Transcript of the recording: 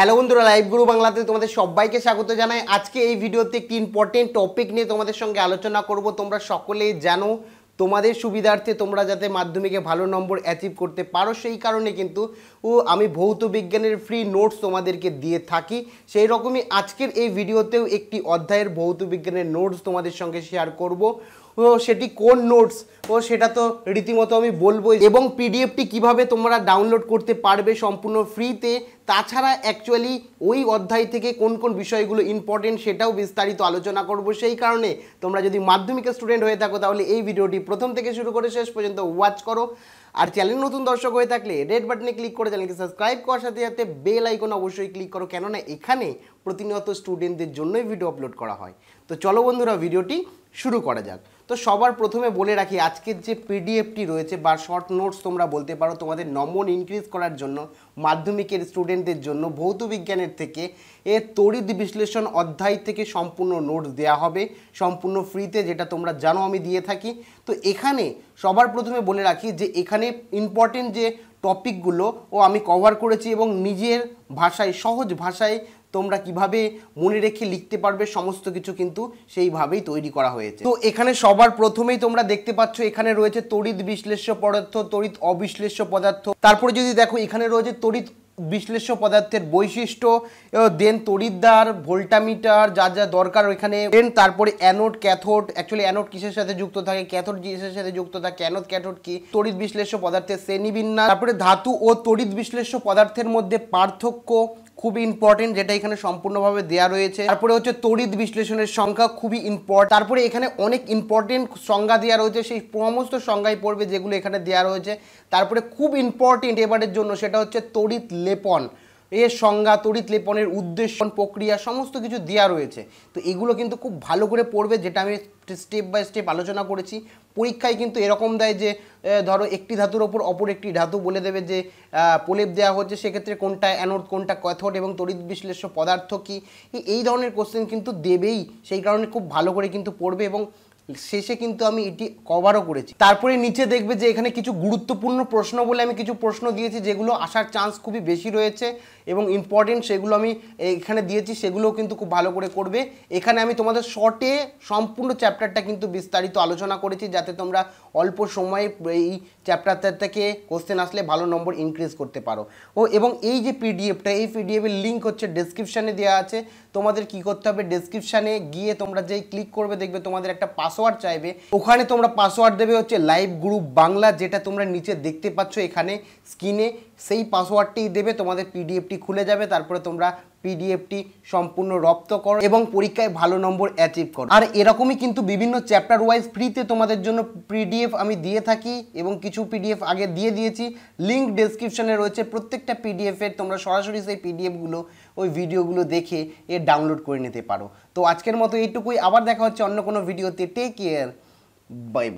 hello বন্ধুরা live গুরু বাংলাতে তোমাদের সবাইকে স্বাগত জানাই আজকে এই ভিডিওতে একটি ইম্পর্টেন্ট টপিক নিয়ে তোমাদের সঙ্গে আলোচনা করব তোমরা সকলে জানো তোমাদের সুবিধার্থে তোমরা যাতে মাধ্যমিকে ভালো নম্বর অ্যাচিভ করতে পারো সেই কারণে কিন্তু ও আমি ভৌত বিজ্ঞানের ফ্রি নোটস তোমাদেরকে দিয়ে থাকি সেই রকমই আজকের এই ভিডিওতেও একটি অধ্যায়ের ভৌত বিজ্ঞানের নোটস তোমাদের সঙ্গে শেয়ার করব ও সেটি কোন নোটস ও সেটা তো রীতিমতো আমি বলবো এবং পিডিএফটি কিভাবে তোমরা ডাউনলোড করতে পারবে সম্পূর্ণ ফ্রিতে তাছাড়া অ্যাকচুয়ালি ওই অধ্যায় থেকে কোন কোন বিষয়গুলো ইম্পর্টেন্ট সেটাও বিস্তারিত আলোচনা করব সেই কারণে তোমরা যদি মাধ্যমিকের স্টুডেন্ট হয়ে থাকো তাহলে এই ভিডিওটি প্রথম থেকে শুরু করে শেষ পর্যন্ত ওয়াচ করো আর চ্যানেল নতুন দর্শক হয়ে থাকলে রেড বাটনে ক্লিক করে চ্যানেলকে সাবস্ক্রাইব করার সাথে সাথে বেল আইকন অবশ্যই ক্লিক করো কেননা এখানে প্রতিনিয়ত স্টুডেন্টদের জন্যই ভিডিও আপলোড করা হয় তো চলো বন্ধুরা ভিডিওটি শুরু করা যাক তো সবার প্রথমে বলে রাখি আজকের যে পিডিএফটি রয়েছে বা শর্ট নোটস তোমরা বলতে পারো তোমাদের নমন ইনক্রিজ করার জন্য মাধ্যমিকের স্টুডেন্টদের জন্য ভৌত বিজ্ঞানের থেকে এ তড়িৎ বিশ্লেষণ অধ্যায় থেকে সম্পূর্ণ নোটস দেয়া হবে সম্পূর্ণ ফ্রিতে যেটা তোমরা জানো আমি দিয়ে থাকি তো এখানে সবার প্রথমে বলে রাখি যে এখানে ইম্পর্টেন্ট যে টপিকগুলো ও আমি কভার করেছি এবং নিজের ভাষায় সহজ ভাষায় তোমরা কিভাবে মনে রেখে লিখতে পারবে সমস্ত কিছু কিন্তু সেইভাবেই তৈরি করা হয়েছে তো এখানে সবার প্রথমেই তোমরা দেখতে পাচ্ছ এখানে রয়েছে তড়িৎ বিশ্লেষ্য পদার্থ তড়িৎ অবিশ্লেষ্য পদার্থ তারপরে যদি দেখো এখানে রয়েছে তড়িৎ বিশ্লেষ্য পদার্থের বৈশিষ্ট্য দেন তড়িদ্দার ভোল্টামিটার যা যা দরকার ওইখানে দেন তারপরে অ্যানোড ক্যাথোড অ্যাকচুয়ালি অ্যানোড কিসের সাথে যুক্ত থাকে ক্যাথোড কিসের সাথে যুক্ত থাকে অ্যানোড ক্যাথোড কি তড়িৎ বিশ্লেষ্য পদার্থের শ্রেণীবিন্যাস তারপরে ধাতু ও তড়িৎ বিশ্লেষ্য পদার্থের মধ্যে পার্থক্য খুব ইম্পর্টেন্ট যেটা এখানে সম্পূর্ণভাবে দেয়া রয়েছে তারপরে হচ্ছে তড়িৎ বিশ্লেষণের সংখ্যা খুবই ইম্পর্টেন্ট তারপরে এখানে অনেক ইম্পর্টেন্ট সংজ্ঞা দেওয়া রয়েছে সেই সমস্ত সংজ্ঞাই পড়বে যেগুলো এখানে দেওয়া রয়েছে তারপরে খুব ইম্পর্টেন্ট এবারের জন্য সেটা হচ্ছে তড়িৎ লেপন এর সংজ্ঞা তড়িৎ লেপনের উদ্দেশ্য প্রক্রিয়া সমস্ত কিছু দেওয়া রয়েছে তো এগুলো কিন্তু খুব ভালো করে পড়বে যেটা আমি স্টেপ বাই স্টেপ আলোচনা করেছি পরীক্ষায় কিন্তু এরকম দেয় যে ধরো একটি ধাতুর ওপর অপর একটি ধাতু বলে দেবে যে প্রলেপ দেওয়া হচ্ছে সেক্ষেত্রে কোনটা অ্যানোড কোনটা কথট এবং তড়িৎ বিশ্লেষ্য পদার্থ কী এই ধরনের কোশ্চেন কিন্তু দেবেই সেই কারণে খুব ভালো করে কিন্তু পড়বে এবং শেষে কিন্তু আমি এটি কভারও করেছি তারপরে নিচে দেখবে যে এখানে কিছু গুরুত্বপূর্ণ প্রশ্ন বলে আমি কিছু প্রশ্ন দিয়েছি যেগুলো আসার চান্স খুবই বেশি রয়েছে এবং ইম্পর্টেন্ট সেগুলো আমি এখানে দিয়েছি সেগুলোও কিন্তু খুব ভালো করে করবে এখানে আমি তোমাদের শর্টে সম্পূর্ণ চ্যাপ্টারটা কিন্তু বিস্তারিত আলোচনা করেছি যাতে তোমরা অল্প সময়ে এই চ্যাপ্টার থেকে কোশ্চেন আসলে ভালো নম্বর ইনক্রিজ করতে পারো ও এবং এই যে পিডিএফটা এই পিডিএফের লিঙ্ক হচ্ছে ডেসক্রিপশানে দেওয়া আছে তোমাদের কি করতে হবে ডেসক্রিপশানে গিয়ে তোমরা যেই ক্লিক করবে দেখবে তোমাদের একটা পাসওয়ার্ড চাইবে ওখানে তোমরা পাসওয়ার্ড দেবে হচ্ছে লাইভ গ্রুপ বাংলা যেটা তোমরা নিচে দেখতে পাচ্ছ এখানে স্ক্রিনে সেই পাসওয়ার্ডটি দেবে তোমাদের পিডিএফটি খুলে যাবে তারপরে তোমরা পিডিএফটি সম্পূর্ণ রপ্ত করো এবং পরীক্ষায় ভালো নম্বর অ্যাচিভ করো আর এরকমই কিন্তু বিভিন্ন চ্যাপ্টার ওয়াইজ ফ্রিতে তোমাদের জন্য পিডিএফ আমি দিয়ে থাকি এবং কিছু পিডিএফ আগে দিয়ে দিয়েছি লিঙ্ক ডেসক্রিপশানে রয়েছে প্রত্যেকটা পিডিএফের তোমরা সরাসরি সেই পিডিএফগুলো ওই ভিডিওগুলো দেখে এ ডাউনলোড করে নিতে পারো তো আজকের মতো এইটুকুই আবার দেখা হচ্ছে অন্য কোনো ভিডিওতে টেক কেয়ার বাই বাই